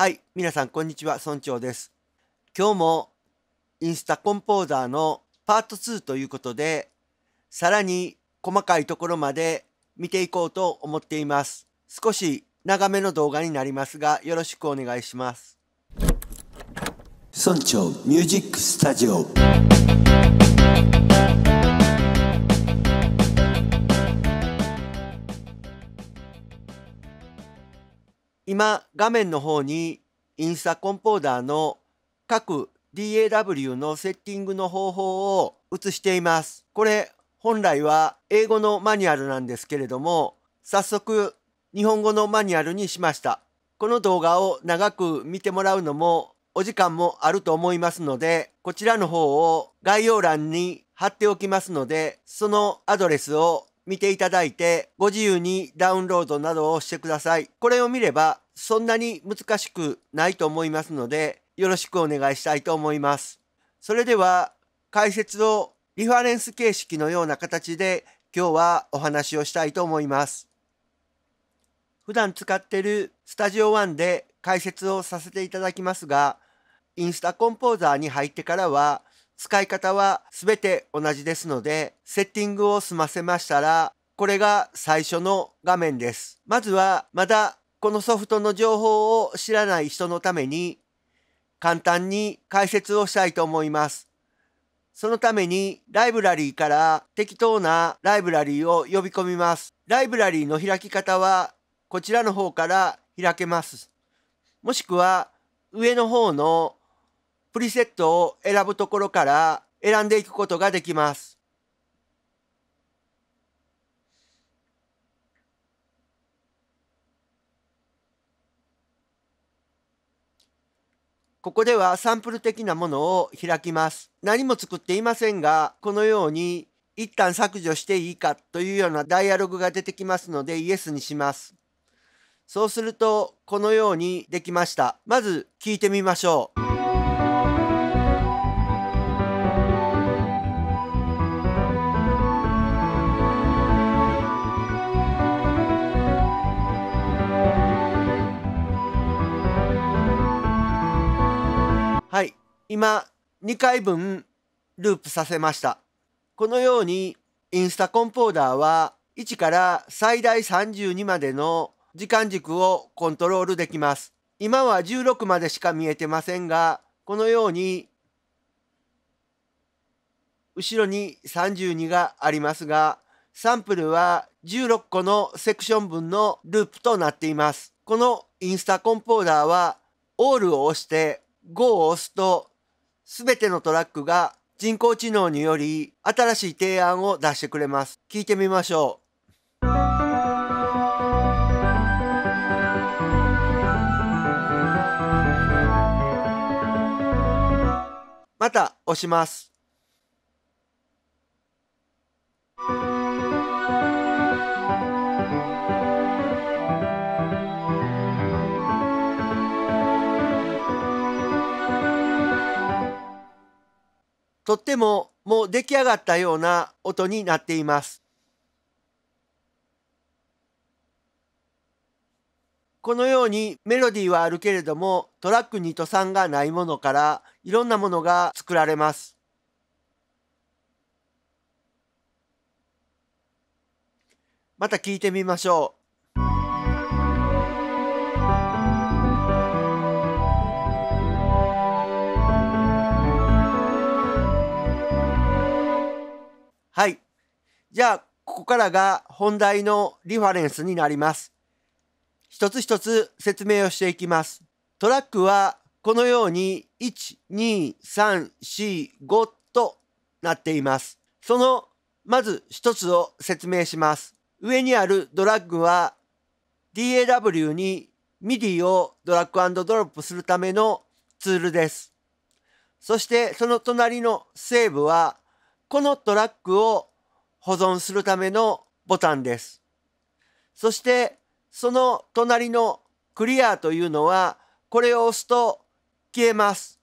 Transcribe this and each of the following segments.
はい、皆さんこんにちは、村長です。今日もインスタコンポーザーのパート2ということで、さらに細かいところまで見ていこうと思っています。少し長めの動画になりますが、よろしくお願いします。村長ミュージックスタジオ今画面の方にインスタコンポーダーの各 DAW のセッティングの方法を映しています。これ本来は英語のマニュアルなんですけれども早速日本語のマニュアルにしました。この動画を長く見てもらうのもお時間もあると思いますのでこちらの方を概要欄に貼っておきますのでそのアドレスを見ていただいて、ご自由にダウンロードなどをしてください。これを見れば、そんなに難しくないと思いますので、よろしくお願いしたいと思います。それでは、解説をリファレンス形式のような形で今日はお話をしたいと思います。普段使ってるスタジオンで解説をさせていただきますが、インスタコンポーザーに入ってからは使い方は全て同じですので、セッティングを済ませましたら、これが最初の画面です。まずは、まだこのソフトの情報を知らない人のために、簡単に解説をしたいと思います。そのためにライブラリーから適当なライブラリーを呼び込みます。ライブラリーの開き方はこちらの方から開けます。もしくは上の方のプリセットを選ぶところから選んでいくことができます。ここではサンプル的なものを開きます。何も作っていませんが、このように一旦削除していいかというようなダイアログが出てきますのでイエスにします。そうすると、このようにできました。まず聞いてみましょう。今2回分ループさせました。このようにインスタコンポーダーは1から最大32までの時間軸をコントロールできます。今は16までしか見えてませんが、このように後ろに32がありますが、サンプルは16個のセクション分のループとなっています。このインスタコンポーダーはオールを押して5を押すとすべてのトラックが人工知能により新しい提案を出してくれます。聞いてみましょう。また押します。とってももう出来上がったような音になっています。このようにメロディーはあるけれどもトラック2と3がないものからいろんなものが作られます。また聞いてみましょう。はい。じゃあ、ここからが本題のリファレンスになります。一つ一つ説明をしていきます。トラックはこのように1、2、3、4、5となっています。その、まず一つを説明します。上にあるドラッグは DAW に MIDI をドラッグドロップするためのツールです。そしてその隣のセーブはこのトラックを保存するためのボタンです。そしてその隣のクリアというのはこれを押すと消えます。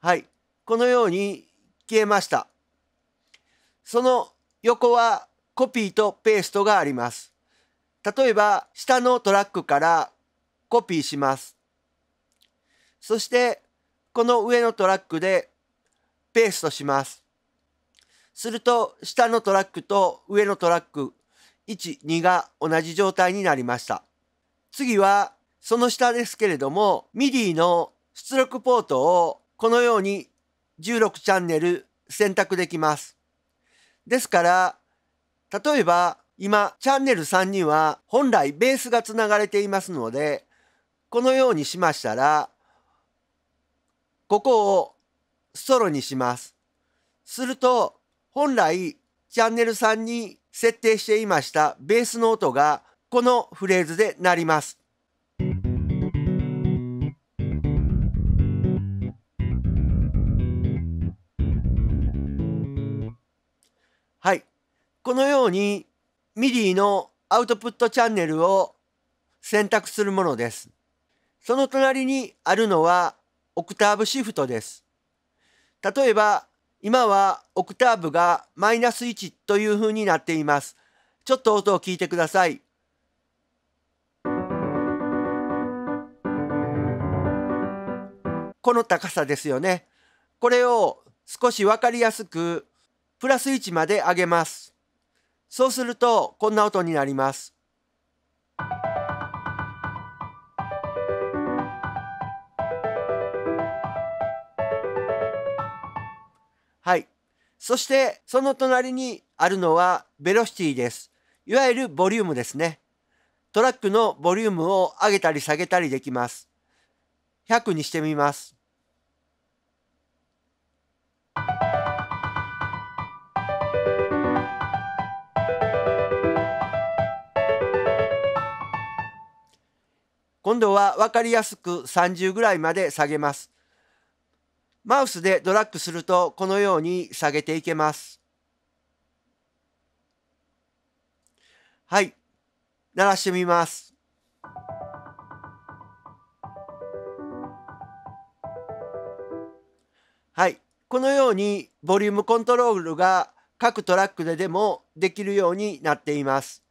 はい。このように消えました。その横はコピーとペーストがあります。例えば下のトラックからコピーします。そしてこの上のトラックでペーストします。すると下のトラックと上のトラック1、2が同じ状態になりました。次はその下ですけれども MIDI の出力ポートをこのように16チャンネル選択できます。ですから例えば今チャンネル3には本来ベースがつながれていますのでこのようにしましたらここをソロにします。すると本来チャンネル3に設定していましたベースの音がこのフレーズで鳴ります。はい。このように MIDI のアウトプットチャンネルを選択するものです。その隣にあるのはオクターブシフトです。例えば今はオクターブがマイナス1という風になっています。ちょっと音を聞いてください。この高さですよね。これを少し分かりやすくプラス1まで上げます。そうするとこんな音になります。そしてその隣にあるのはベロシティです。いわゆるボリュームですね。トラックのボリュームを上げたり下げたりできます。100にしてみます。今度は分かりやすく30ぐらいまで下げます。マウスでドラッグするとこのように下げていけます。はい。鳴らしてみます。はい。このようにボリュームコントロールが各トラックででもできるようになっています。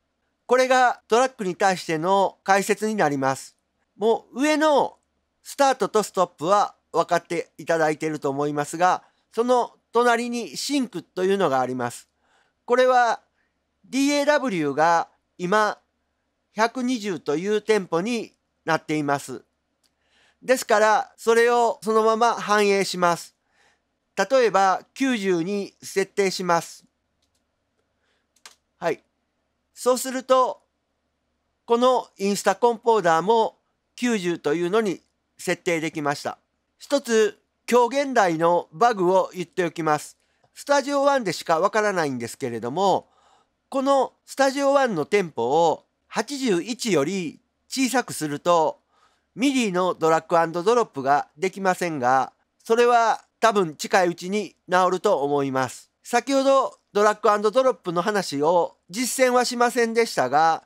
これがトラックに対しての解説になります。もう上のスタートとストップは分かっていただいていると思いますが、その隣にシンクというのがあります。これは DAW が今120という店舗になっています。ですから、それをそのまま反映します。例えば、90に設定します。はい。そうすると、このインスタコンポーダーも90というのに設定できました。一つ今日現代のバグを言っておきます。スタジオ1でしかわからないんですけれども、このスタジオ1のテンポを81より小さくすると、ミディのドラッグドロップができませんが、それは多分近いうちに治ると思います。先ほどドラッグドロップの話を実践はしませんでしたが、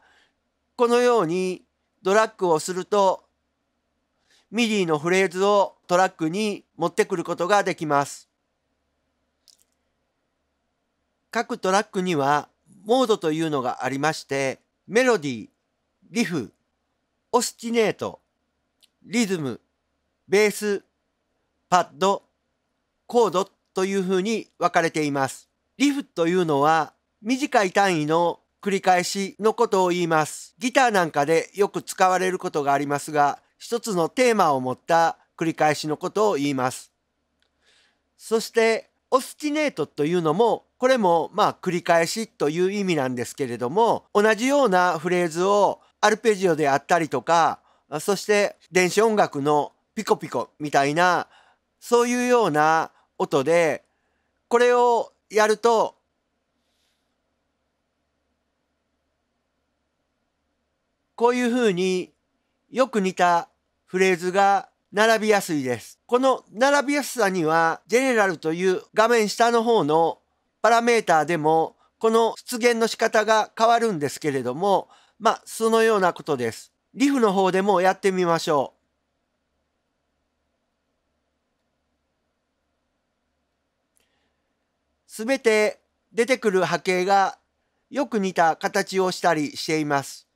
このようにドラッグをするとミディのフレーズをトラックに持ってくることができます。各トラックにはモードというのがありまして、メロディー、リフ、オスティネート、リズム、ベース、パッド、コードというふうに分かれています。リフというのは短い単位の繰り返しのことを言います。ギターなんかでよく使われることがありますが、一つのテーマを持った繰り返しのことを言います。そして、オスティネートというのも、これもまあ繰り返しという意味なんですけれども、同じようなフレーズをアルペジオであったりとか、そして電子音楽のピコピコみたいな、そういうような音で、これをやると、こういうふうによく似たフレーズが並びやすいです。この並びやすさには、ジェネラルという画面下の方のパラメーターでも、この出現の仕方が変わるんですけれども、まあ、そのようなことです。リフの方でもやってみましょう。すべて出てくる波形がよく似た形をしたりしています。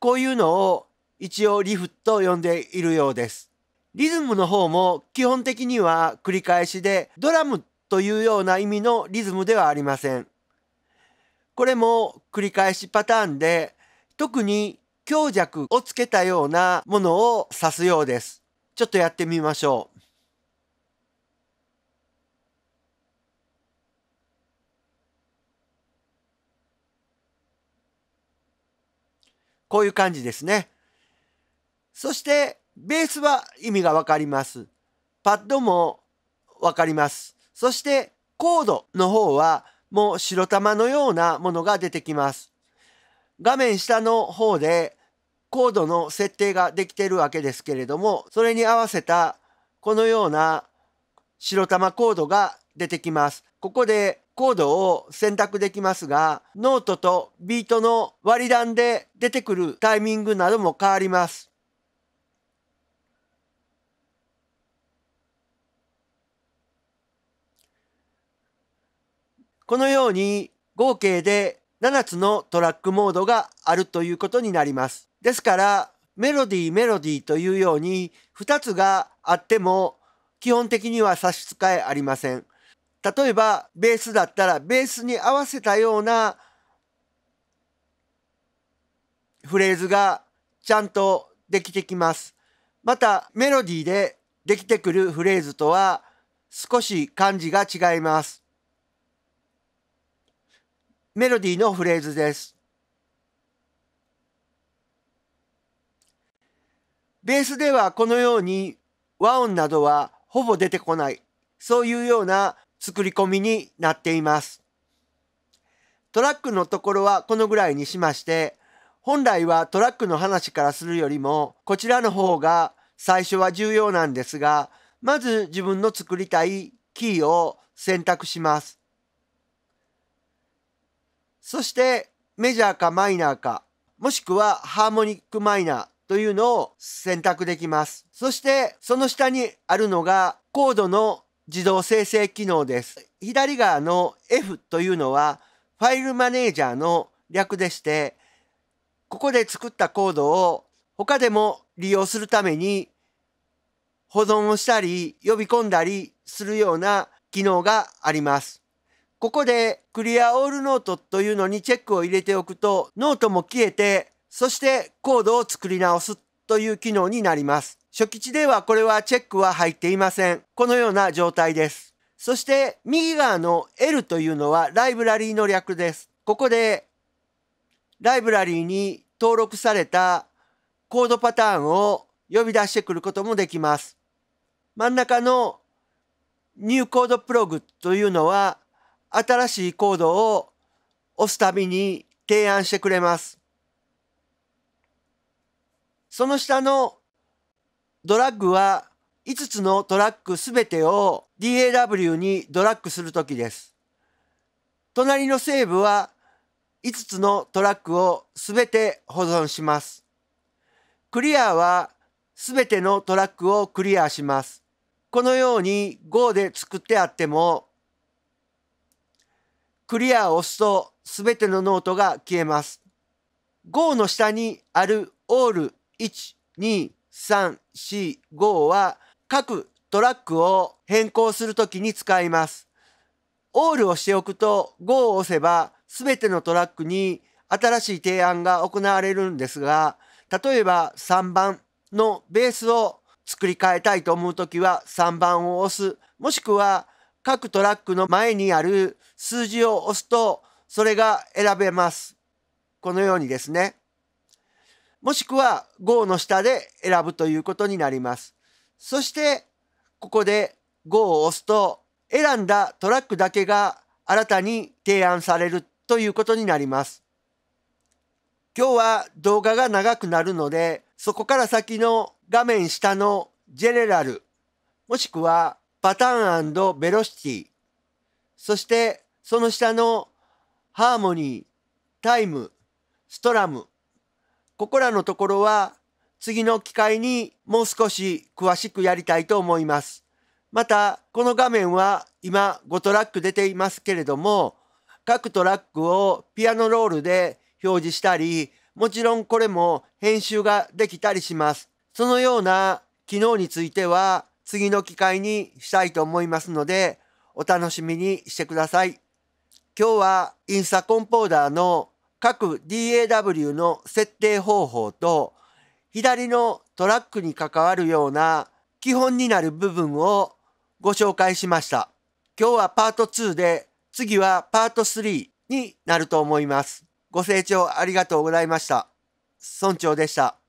こういうのを一応リフと呼んでいるようです。リズムの方も基本的には繰り返しでドラムというような意味のリズムではありません。これも繰り返しパターンで特に強弱をつけたようなものを指すようです。ちょっとやってみましょう。こういう感じですね。そしてベースは意味がわかります。パッドもわかります。そしてコードの方はもう白玉のようなものが出てきます。画面下の方でコードの設定ができているわけですけれども、それに合わせたこのような白玉コードが出てきます。ここでコードを選択できますが、ノートとビートの割り段で出てくるタイミングなども変わります。このように合計で7つのトラックモードがあるということになります。ですからメロディーメロディーというように2つがあっても基本的には差し支えありません。例えばベースだったらベースに合わせたようなフレーズがちゃんとできてきます。またメロディーでできてくるフレーズとは少し漢字が違います。メロディーのフレーズです。ベースではこのように和音などはほぼ出てこない、そういうような作り込みになっています。トラックのところはこのぐらいにしまして、本来はトラックの話からするよりも、こちらの方が最初は重要なんですが、まず自分の作りたいキーを選択します。そしてメジャーかマイナーか、もしくはハーモニックマイナーというのを選択できます。そしてその下にあるのがコードの自動生成機能です。左側の F というのはファイルマネージャーの略でして、ここで作ったコードを他でも利用するために保存をしたり呼び込んだりするような機能があります。ここでクリアオールノートというのにチェックを入れておくとノートも消えてそしてコードを作り直すという機能になります。初期値ではこれはチェックは入っていません。このような状態です。そして右側の L というのはライブラリーの略です。ここでライブラリーに登録されたコードパターンを呼び出してくることもできます。真ん中のニューコードプログというのは新しいコードを押すたびに提案してくれます。その下のドラッグは5つのトラックすべてを DAW にドラッグするときです。隣のセーブは5つのトラックをすべて保存します。クリアはすべてのトラックをクリアします。このように Go で作ってあってもクリアを押すと全てのノートが消えます。Go の下にあるオール1、2、3、4、5は各トラックを変更するときに使います。オールをしておくと Go を押せば全てのトラックに新しい提案が行われるんですが、例えば3番のベースを作り変えたいと思うときは3番を押す、もしくは各トラックの前にある数字を押すとそれが選べます。このようにですね。もしくは Go の下で選ぶということになります。そしてここで Go を押すと選んだトラックだけが新たに提案されるということになります。今日は動画が長くなるのでそこから先の画面下のジェネラルもしくはパターンベロシティ、そしてその下のハーモニー、タイム、ストラム、ここらのところは次の機会にもう少し詳しくやりたいと思います。また、この画面は今5トラック出ていますけれども、各トラックをピアノロールで表示したり、もちろんこれも編集ができたりします。そのような機能については次の機会にしたいと思いますので、お楽しみにしてください。今日はインスタコンポーダーの各 DAW の設定方法と左のトラックに関わるような基本になる部分をご紹介しました。今日はパート2で次はパート3になると思います。ご清聴ありがとうございました。村長でした。